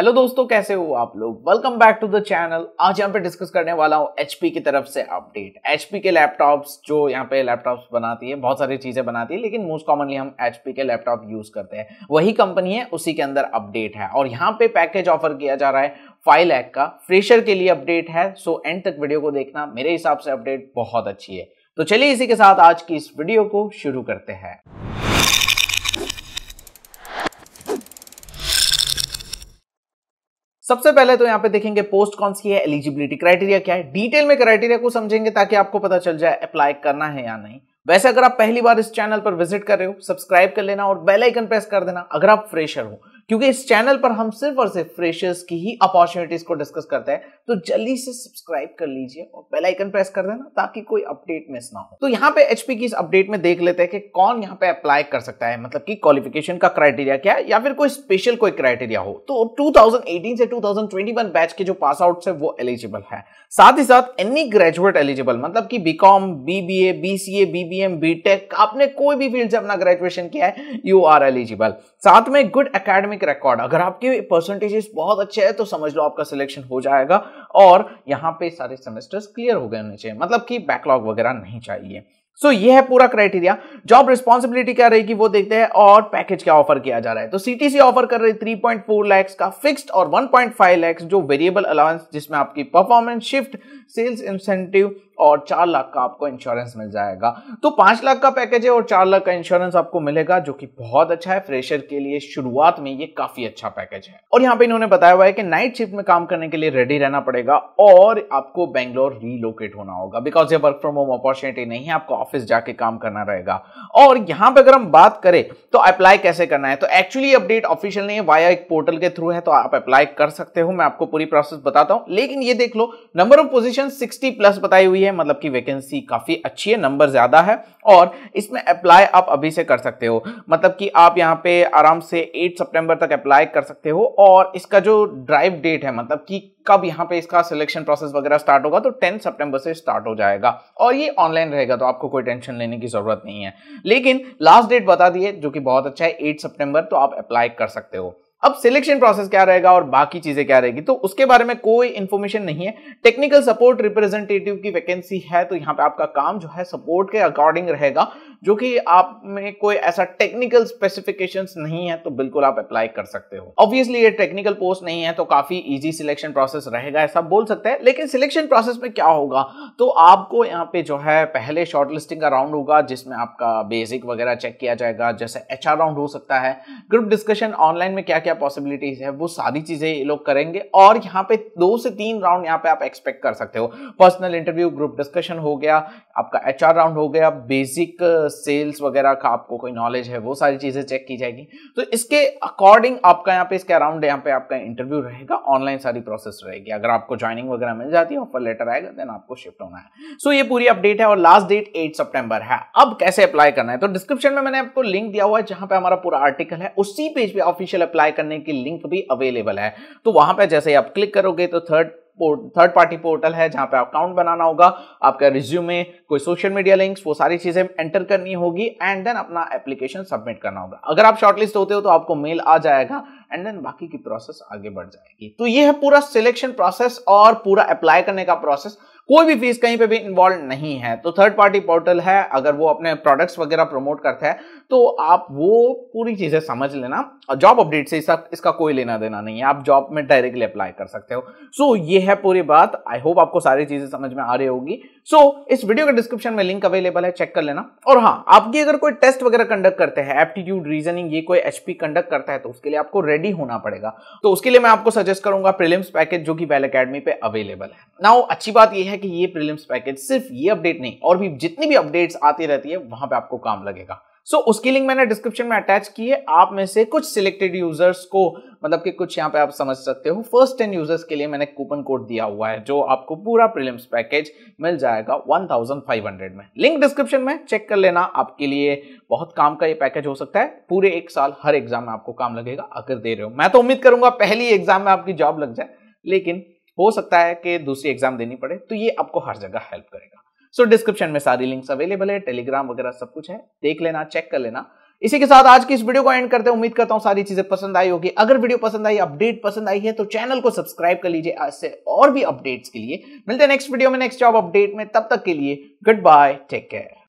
hello दोस्तों कैसे हो आप लोग welcome back to the channel आज यहाँ पे डिस्कस करने वाला हूँ एच की तरफ से अपडेट एच के लैपटॉप्स जो यहाँ पे लैपटॉप्स बनाती है बहुत सारी चीज़ें बनाती है लेकिन मोस्ट कॉमनली हम एच के लैपटॉप यूज़ करते हैं वही कंपनी है उसी के अंदर अपडेट है और यहाँ पे पैकेज ऑफर किया जा रहा है फाइव लैक का फ्रेशर के लिए अपडेट है सो एंड तक वीडियो को देखना मेरे हिसाब से अपडेट बहुत अच्छी है तो चलिए इसी के साथ आज की इस वीडियो को शुरू करते हैं सबसे पहले तो यहाँ पे देखेंगे पोस्ट कौन सी है एलिजिबिलिटी क्राइटेरिया क्या है डिटेल में क्राइटेरिया को समझेंगे ताकि आपको पता चल जाए अप्लाई करना है या नहीं वैसे अगर आप पहली बार इस चैनल पर विजिट कर रहे हो सब्सक्राइब कर लेना और बेल आइकन प्रेस कर देना अगर आप फ्रेशर हो क्योंकि इस चैनल पर हम सिर्फ और सिर्फ फ्रेशर्स की ही अपॉर्चुनिटीज को डिस्कस करते हैं तो जल्दी से सब्सक्राइब कर लीजिए और बेल आइकन प्रेस कर देना ताकि कोई अपडेट मिस ना हो तो यहाँ पे एचपी की इस अपडेट में देख लेते हैं कि कौन यहाँ पे अप्लाई कर सकता है मतलब कि क्वालिफिकेशन का क्राइटेरिया क्या है या फिर कोई स्पेशल कोई क्राइटेरिया हो तो 2018 से 2021 बैच के जो पास आउट है वो एलिजिबल है साथ ही साथ एनी ग्रेजुएट एलिजिबल मतलब की BCom BBA BCA BBM BTech आपने कोई भी फील्ड से अपना ग्रेजुएशन किया है यू आर एलिजिबल साथ में गुड अकेडमिक रैंक रिकॉर्ड अगर आपके परसेंटेजेस बहुत अच्छे हैं तो समझ लो आपका सिलेक्शन हो जाएगा और यहाँ पे सारे सेमेस्टर्स क्लियर हो गए होने चाहिए मतलब कि बैकलॉग वगैरह नहीं चाहिए सो so, ये है पूरा क्राइटेरिया जॉब रिस्पॉन्सिबिलिटी क्या रहेगी वो देखते हैं और पैकेज क्या ऑफर किया जा रहा है तो सीटीसी ऑफर कर रही थ्री पॉइंट फोर लैक्स का फिक्स्ड और 1.5 लैक्स जो वेरिएबल अलाउंस जिसमें आपकी परफॉर्मेंस शिफ्ट सेल्स इंसेंटिव और चार लाख का आपको इंश्योरेंस मिल जाएगा तो पांच लाख का पैकेज है और चार लाख का इंश्योरेंस आपको मिलेगा जो कि बहुत अच्छा है फ्रेशर के लिए शुरुआत में ये काफी अच्छा पैकेज है और यहाँ पे इन्होंने बताया हुआ है कि नाइट शिफ्ट में काम करने के लिए रेडी रहना पड़ेगा और आपको बैंगलोर रीलोकेट होना होगा बिकॉज ये वर्क फ्रॉम होम अपॉर्चुनिटी नहीं है आपको ऑफिस जाके काम करना रहेगा और यहां पर अगर हम बात करें तो अप्लाई कैसे करना है तो एक्चुअली अपडेट ऑफिशियल नहीं है वाया एक पोर्टल के थ्रू है तो आप अप्लाई कर सकते हो मैं आपको पूरी प्रोसेस बताता हूं लेकिन ये देख लो number of position sixty plus बताई हुई है मतलब की वैकेंसी काफी अच्छी है नंबर ज्यादा है और इसमें अप्लाई आप अभी से कर सकते हो मतलब कि आप यहाँ पे आराम से 8 सितंबर तक अप्लाई कर सकते हो और इसका जो ड्राइव डेट है मतलब कि कब यहाँ पे इसका सिलेक्शन प्रोसेस वगैरह स्टार्ट होगा तो 10 सितंबर से स्टार्ट हो जाएगा और ये ऑनलाइन रहेगा तो आपको कोई कोई टेंशन लेने की ज़रूरत नहीं है लेकिन लास्ट डेट बता दिए जो कि बहुत अच्छा है एट सेप्टेम्बर तो आप अप्लाई कर सकते हो अब सिलेक्शन प्रोसेस क्या रहेगा और बाकी चीजें क्या रहेगी तो उसके बारे में कोई इन्फॉर्मेशन नहीं है टेक्निकल सपोर्ट रिप्रेजेंटेटिव की वैकेंसी है तो यहाँ पे आपका काम जो है सपोर्ट के अकॉर्डिंग रहेगा जो कि आप में कोई ऐसा टेक्निकल स्पेसिफिकेशन नहीं है तो बिल्कुल आप अप्लाई कर सकते हो ऑब्वियसली ये टेक्निकल पोस्ट नहीं है तो काफी इजी सिलेक्शन प्रोसेस रहेगा ऐसा बोल सकते हैं लेकिन सिलेक्शन प्रोसेस में क्या होगा तो आपको यहाँ पे जो है पहले शॉर्टलिस्टिंग का राउंड होगा जिसमें आपका बेसिक वगैरह चेक किया जाएगा जैसे एच राउंड हो सकता है ग्रुप डिस्कशन ऑनलाइन में क्या क्या क्या पॉसिबिलिटीज है वो सारी चीजें ये लोग करेंगे और यहाँ पे दो से तीन राउंड यहाँ पे आप एक्सपेक्ट कर सकते हो पर्सनल इंटरव्यू ग्रुप डिस्कशन हो गया आपका एच राउंड हो गया बेसिक सेल्स uh, वगैरह का आपको कोई नॉलेज है वो सारी चीजें चेक की जाएगी तो इसके अकॉर्डिंग आपका यहाँ पे इसके अराउंड यहाँ पे आपका इंटरव्यू रहेगा ऑनलाइन सारी प्रोसेस रहेगी अगर आपको ज्वाइनिंग वगैरह मिल जाती है ऑफर लेटर आएगा देन आपको शिफ्ट होना है सो so, ये पूरी अपडेट है और लास्ट डेट एट सेप्टेम्बर है अब कैसे अप्लाई करना है तो डिस्क्रिप्शन में मैंने आपको लिंक दिया हुआ है जहां पर हमारा पूरा आर्टिकल है उसी पेज पर ऑफिशियल अप्लाई करने की लिंक भी अवेलेबल है तो वहां पर जैसे आप क्लिक करोगे तो थर्ड थर्ड पार्टी पोर्टल है जहां पे अकाउंट बनाना होगा आपका रिज्यूमे कोई सोशल मीडिया लिंक्स वो सारी चीजें एंटर करनी होगी एंड देन अपना एप्लीकेशन सबमिट करना होगा अगर आप शॉर्टलिस्ट होते हो तो आपको मेल आ जाएगा एंड देन बाकी की प्रोसेस आगे बढ़ जाएगी तो ये है पूरा सिलेक्शन प्रोसेस और पूरा अप्लाई करने का प्रोसेस कोई भी फीस कहीं पे भी इन्वॉल्व नहीं है तो थर्ड पार्टी पोर्टल है अगर वो अपने प्रोडक्ट्स वगैरह प्रमोट करता है तो आप वो पूरी चीज़ें समझ लेना और जॉब अपडेट से इसका इसका कोई लेना देना नहीं है आप जॉब में डायरेक्टली अप्लाई कर सकते हो सो so, ये है पूरी बात आई होप आपको सारी चीज़ें समझ में आ रही होगी सो so, इस वीडियो के डिस्क्रिप्शन में लिंक अवेलेबल है चेक कर लेना और हाँ आपकी अगर कोई टेस्ट वगैरह कंडक्ट करते हैं एप्टीट्यूड रीजनिंग ये कोई एचपी कंडक्ट करता है तो उसके लिए आपको रेडी होना पड़ेगा तो उसके लिए मैं आपको सजेस्ट करूंगा प्रिलिम्स पैकेज जो कि वेल अकेडमी पे अवेलेबल है नाउ अच्छी बात यह है कि ये प्रीलिम्स पैकेज सिर्फ ये अपडेट नहीं और भी जितनी भी अपडेट्स आती रहती है वहां पे आपको काम लगेगा सो so, उसकी लिंक मैंने डिस्क्रिप्शन में अटैच की है आप में से कुछ सिलेक्टेड यूजर्स को मतलब कि कुछ यहाँ पे आप समझ सकते हो फर्स्ट टेन यूजर्स के लिए मैंने कूपन कोड दिया हुआ है जो आपको पूरा प्रीलिम्स पैकेज मिल जाएगा 1500 में लिंक डिस्क्रिप्शन में चेक कर लेना आपके लिए बहुत काम का ये पैकेज हो सकता है पूरे एक साल हर एग्जाम में आपको काम लगेगा अगर दे रहे हो मैं तो उम्मीद करूंगा पहली एग्जाम में आपकी जॉब लग जाए लेकिन हो सकता है कि दूसरी एग्जाम देनी पड़े तो ये आपको हर जगह हेल्प करेगा सो so, डिस्क्रिप्शन में सारी लिंक्स अवेलेबल है टेलीग्राम वगैरह सब कुछ है देख लेना चेक कर लेना इसी के साथ आज की इस वीडियो को एंड करते हैं उम्मीद करता हूं सारी चीजें पसंद आई होगी अगर वीडियो पसंद आई अपडेट पसंद आई है तो चैनल को सब्सक्राइब कर लीजिए आज से और भी अपडेट्स के लिए मिलते हैं नेक्स्ट वीडियो में नेक्स्ट जॉब अपडेट में तब तक के लिए गुड बाय टेक केयर